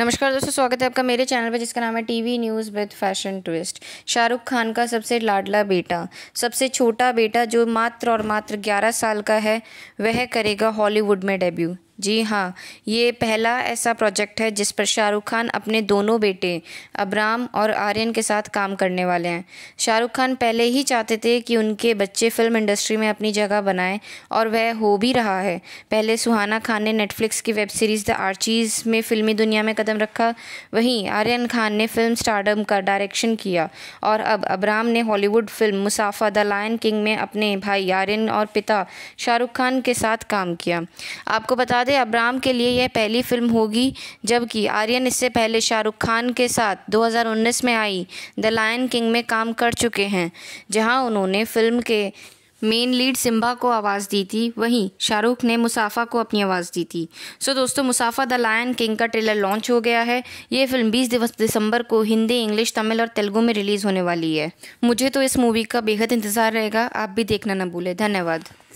नमस्कार दोस्तों स्वागत है आपका मेरे चैनल पर जिसका नाम है TV news with fashion twist Shahrukh Khan का सबसे लाडला बेटा सबसे छोटा बेटा जो मात्र और मात्र 11 साल का है वह करेगा हॉलीवुड में डेब्यू जी हाँ ये पहला ऐसा प्रोजेक्ट है जिस पर शाहरुख खान अपने दोनों बेटे अब्राम और आर्यन के साथ काम करने वाले हैं शाहरुख खान पहले ही चाहते थे कि उनके बच्चे फिल्म इंडस्ट्री में अपनी जगह बनाएं और वह हो भी रहा है पहले सुहाना खान ने नेटफ्लिक्स की वेब सीरीज़ द आर्चीज़ में फिल्मी दुनिया में कदम रखा वहीं आर्यन खान ने फिल्म स्टारडम का डायरेक्शन किया और अब अब्राम ने हॉलीवुड फिल्म मुसाफा द लायन किंग में अपने भाई आर्यन और पिता शाहरुख खान के साथ काम किया आपको बता दें शाहजादे अब्राम के लिए यह पहली फिल्म होगी जबकि आर्यन इससे पहले शाहरुख खान के साथ 2019 में आई द लायन किंग में काम कर चुके हैं जहां उन्होंने फिल्म के मेन लीड सिम्बा को आवाज़ दी थी वहीं शाहरुख ने मुसाफा को अपनी आवाज़ दी थी सो दोस्तों मुसाफा द लायन किंग का ट्रेलर लॉन्च हो गया है ये फिल्म 20 दिवस दिसंबर को हिंदी इंग्लिश तमिल और तेलुगु में रिलीज़ होने वाली है मुझे तो इस मूवी का बेहद इंतज़ार रहेगा आप भी देखना ना भूलें धन्यवाद